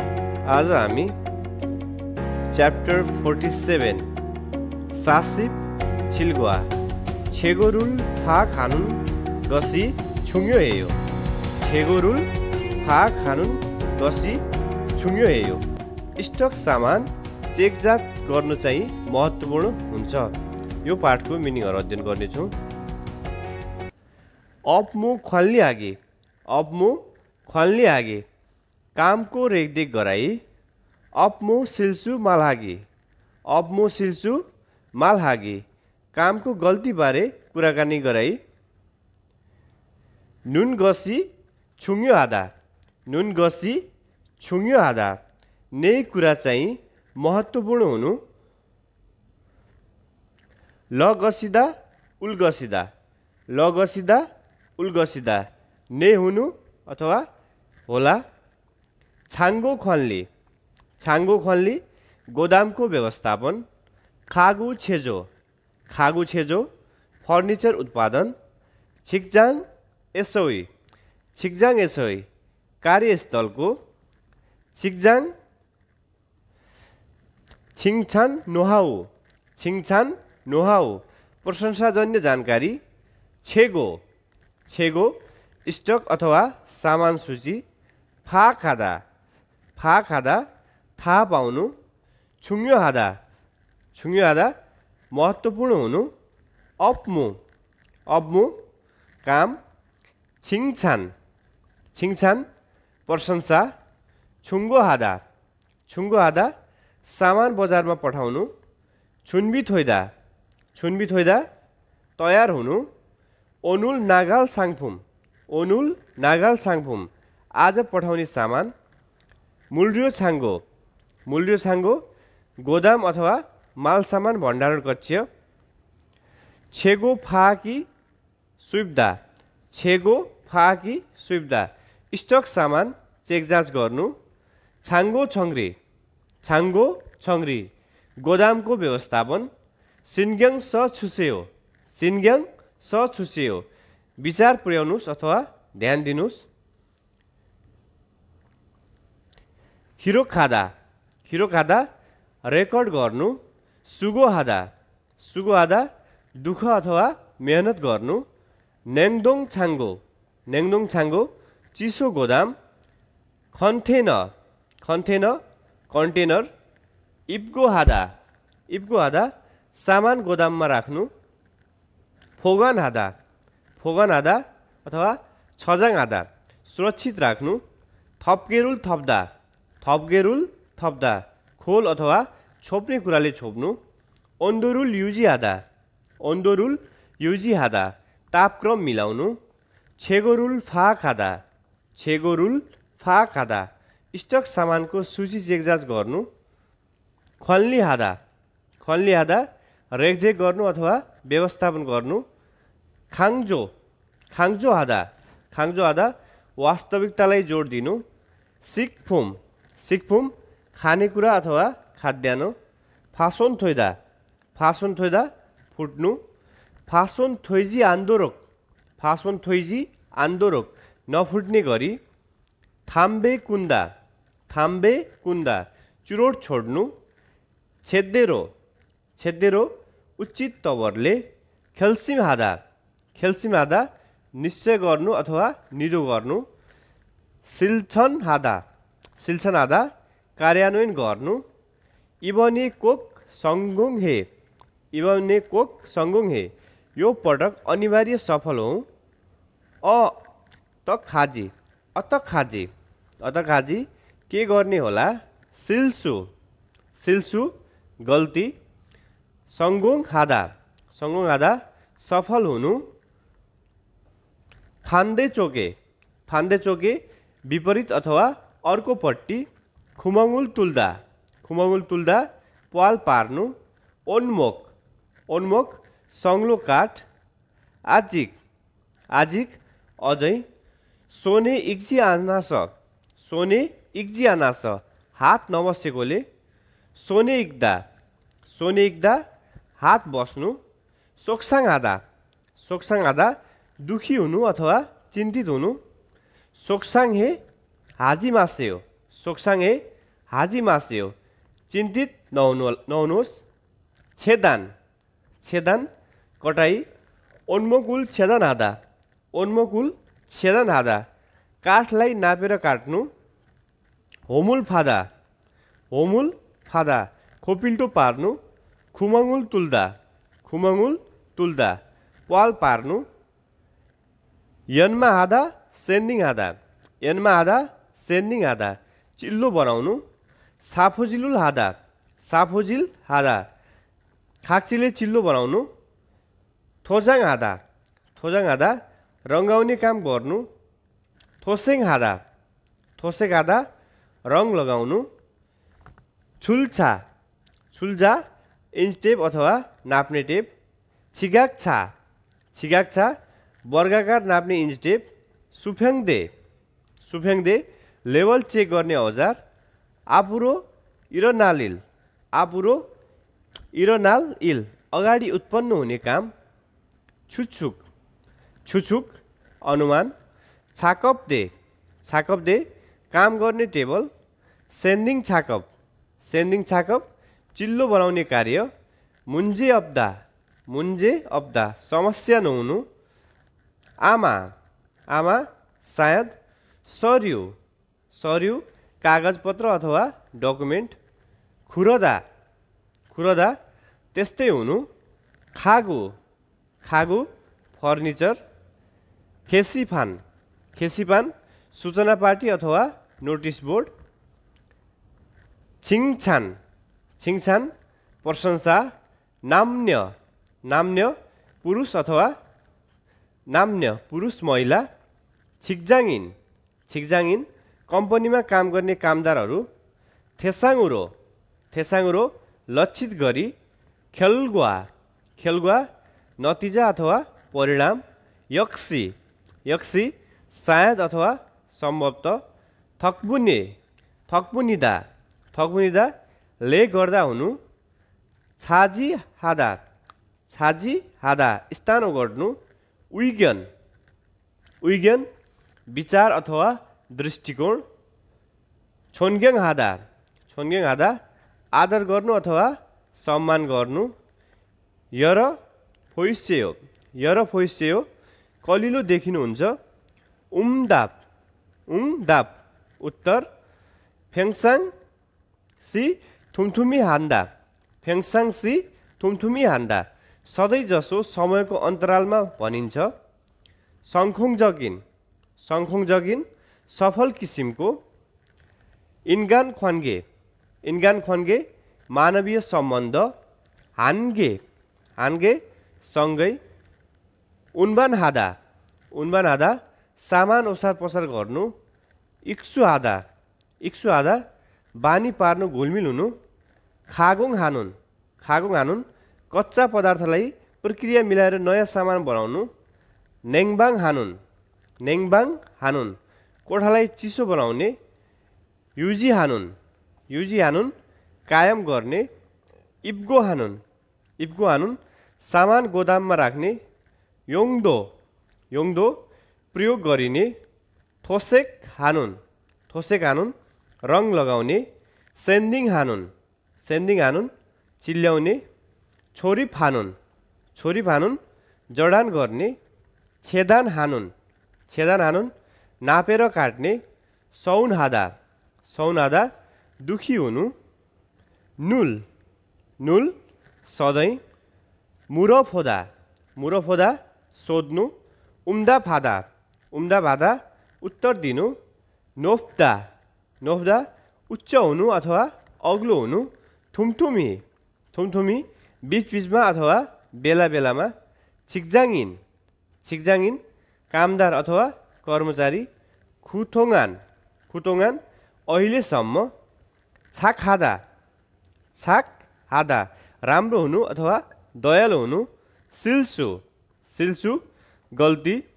आज हामी chapter forty seven सासिप छिल्गुवा छेगोरुल फा खानुन गसी छुङ्यो हेयो छेगोरुल फा खानुन गसी छुङ्यो हेयो स्टक सामान चेकजात गर्नु चाहिँ महत्त्वपूर्ण हुन्छ यो पाठको मिनिङहरू अध्ययन गर्नेछौँ म खल्ली आगे म खल्ली आगे कामको रेखदेख गराई अप्मो सिल्सु मालहागी अप्मो सिल्सु मालहागी कामको गल्तीबारे कुराकानी गराई नुन गसी छुङ्यो हादा नुन गसी छुङ्यो हादा नै कुरा चाहिँ महत्त्वपूर्ण हुनु ल गसिदा उल्गसिदा ल गसिदा उल्गसिदा नै हुनु अथवा होला छाङ्गो खन्ली छाङ्गो खन्ली गोदामको व्यवस्थापन खागु छेजो खागु छेजो फर्निचर उत्पादन छिक्जाङ एसोई छिक्जाङ एसोई कार्यस्थलको छिक्जाङ छिङछान नुहाउ छिङछान नुहाउ प्रशंसाजन्य जानकारी छेगो छेगो स्टक अथवा सामान सूची फा खादा पाउनु 파악하다, हाँदा 중요하다, हाँदा महत्त्वपूर्ण 업무, अप्मु काम 칭찬, 칭찬, प्रशंसा, छुङ्गो हाँदा सामान बजारमा पठाउनु छुनबित थोइदा छुनबित थोइदा तयार हुनु ओनुल नागाल साङफुम ओनुल नागाल साङफुम आज पठाउने सामान मूल्य छाङ्गो मूल्य छाङ्गो गोदाम अथवा मालसामान भण्डारण कक्ष छेगो फाकी सुविधा छेगो फाकी सुविधा स्टक सामान चेक जाँच गर्नु छाङ्गो छङ्ग्री छाङ्गो छङ्ग्री गोदामको व्यवस्थापन सिन्ग्याङ स छुसेयो सिन्ग्याङ स छुसेयो विचार पुर्याउनुहोस् अथवा ध्यान दिनुहोस् हिरो खाँदा हिरो खाँदा रेकर्ड गर्नु सुगो हादा सुगो हादा दुःख अथवा मेहनत गर्नु नेङदोङ छाङ्गो नेङदोङ छाङ्गो चिसो गोदाम खन्थेन खन्थेन कन्टेनर इप्को हादा इप्को हादा सामान गोदाममा राख्नु फोगन हादा फोगन हादा अथवा छजाङ हादा सुरक्षित राख्नु थप्केरुल थप्दा थप्गेरुल थप्दा खोल अथवा छोप्ने कुराले छोप्नु युजी हाँदा युजिहादा युजी हाँदा तापक्रम मिलाउनु छेगोरुल फा खाँदा छेगोरुल फा खाँदा स्टक सामानको सूची चेकजाँच गर्नु खल्ली हादा खल्ली हादा रेखझेक गर्नु अथवा व्यवस्थापन गर्नु खाङ्जो खाङ्जो हादा खाङ्जो हाँदा वास्तविकतालाई जोड दिनु फुम सिक्फुम खानेकुरा अथवा खाद्यान्न फासोन थोइदा फासोन थोइदा फुट्नु फासोन थोइजी आन्दोरोक फासोन थोइजी आन्दोरोक नफुट्ने गरी थाम्बे कुन्दा थाम्बे कुन्दा चुरोट छोड्नु छेद्देरो छेद्देरो उचित तवरले खेल्सिम हाँदा खेल्सिम हाँदा निश्चय गर्नु अथवा निदो गर्नु सिल्छन हाँदा सिलसनादा कार्यान्वयन गर्नु इभनी कोक सङ्गुङ हे इबने कोक सङ्गुङ हे यो पटक अनिवार्य सफल हौ अ त खाजी अत खाजी अत खाजी के गर्ने होला सिल्सु सिल्सु गल्ती सङ्गुङ खाँदा सङ्गुङ खाँदा सफल हुनु फान्दे चोके फान्दे चोके विपरीत अथवा अर्कोपट्टि खुमङ्गुल तुल्दा खुमङ्गुल तुल्दा पाल पार्नु ओन्मोक ओन्मोक सङ्लो काठ आजिक आजिक अझै सोने इक्जी आनास सोने इक्जी आनास हात नबसेकोले सोने इक्दा सोने इक्दा हात बस्नु सोक्साङ आदा सोक्साङ आँदा दुखी हुनु अथवा चिन्तित हुनु सोक्साङ हे हाजिमास्यो सोक्साङे हाजिमास्यो चिन्तित नहुनु नहुनुहोस् छेदान छेदान कटाई ओन्मोकुल छेदान हाँदा ओन्मोकुल छेदान हाँदा काठलाई नापेर काट्नु होमुल फादा होमुल फादा खोपिल्टो पार्नु खुमङुल तुल्दा खुमङुल तुल्दा पाल पार्नु यनमा हादा सेन्डिङ हादा यनमा हादा सेन्डिङ हादा चिल्लो बनाउनु साफोजिलुल हादा साफोजिल हादा खाक्सीले चिल्लो बनाउनु थोजाङ हादा थोजाङ हादा रङ्गाउने काम गर्नु थोसेङ हादा थोसेङ हादा रङ लगाउनु छुल्छा छुल्झा इन्च टेप अथवा नाप्ने टेप छिगाक्छा छिगाक्छा वर्गाकार नाप्ने इन्च टेप सुफ्याङ दे लेभल चेक गर्ने औजार आपुरो इरोनाल इल आपुरो इरोनाल इल अगाडि उत्पन्न हुने काम छुछुक छुछुक अनुमान छाकप दे छाकप दे काम गर्ने टेबल सेन्डिङ छाकप सेन्डिङ छाकप चिल्लो बनाउने कार्य मुन्जे अप्दा मुन्जे अब्दा समस्या नहुनु आमा आमा सायद सर्यो सर्यु कागजपत्र अथवा डकुमेन्ट खुरदा खुरदा त्यस्तै हुनु खागो खागो फर्निचर खेसीफान खेसीफान सूचना पार्टी अथवा नोटिस बोर्ड छिङछान छिङछान प्रशंसा नाम्य नाम्य पुरुष अथवा नाम्य पुरुष महिला छिक्जाङिन छिक्जाङिन कम्पनीमा काम गर्ने कामदारहरू थेसाङुरो थेसाङरो लक्षित गरी खेलगुवा खेलगुवा नतिजा अथवा परिणाम यक्सी यक्सी सायद अथवा सम्भवत थक्बुने थक्बुनिदा थक्बुनिदा ले गर्दा हुनु छाजी हादा छाजी हादा स्थान गर्नु उइगन उइगन विचार अथवा दृष्टिकोण छोन्ग्याङ हादा छोन्ग्याङ हादा आदर गर्नु अथवा सम्मान गर्नु यर र हो यर र हो कलिलो देखिनुहुन्छ उम्दाप उम्दाप उत्तर फ्याङसाङ सी थुमथुमी हान्दा फ्याङसाङ सी थुमथुमी हान्दा सधैँजसो समयको अन्तरालमा भनिन्छ सङ्खुङ जगिन सङ्खुङ जगिन सफल किसिमको इन्गान ख्वान्गे इन्गान ख्वान्गे मानवीय सम्बन्ध हान्गे हान्गे सँगै उन्बान हादा उन्बान हादा सामान ओसार पसार गर्नु इक्सु हादा इक्सु हादा बानी पार्नु घुलमिल हुनु खागोङ हानुन खागोङ हानुन कच्चा पदार्थलाई प्रक्रिया मिलाएर नयाँ सामान बनाउनु नेङबाङ हानुन नेङबाङ हानुन कोठालाई चिसो बनाउने युजी हानुन युजी हानुन कायम गर्ने इब्गो हानुन इब्गो हानुन सामान गोदाममा राख्ने योङ्दो योङ्दो प्रयोग गरिने थोसेक हानुन थोसेक हानुन रङ लगाउने सेन्दिङ हानुन सेन्दिङ हानुन चिल्ल्याउने छोरी फानुन छोरी फानुन जडान गर्ने छेदान हानुन छेदान हानुन नापेर काट्ने सौनादा सौनादा दुखी हुनु नुल नुल सधैँ मुरो फोदा मुरो फोदा सोध्नु उम्दा फादा उम्दा फादा उत्तर दिनु नोप्दा नोफ्दा उच्च हुनु अथवा अग्लो हुनु थुम्थुमी थुम्थुमी बिचबिचमा अथवा बेला बेलामा छिक्जाङ छिक्जाङिन कामदार अथवा कर्मचारी खुथोङान खुथोङान अहिलेसम्म छाक हादा छाक हादा राम्रो हुनु अथवा दयालु हुनु सिल्सु सिल्सु गल्ती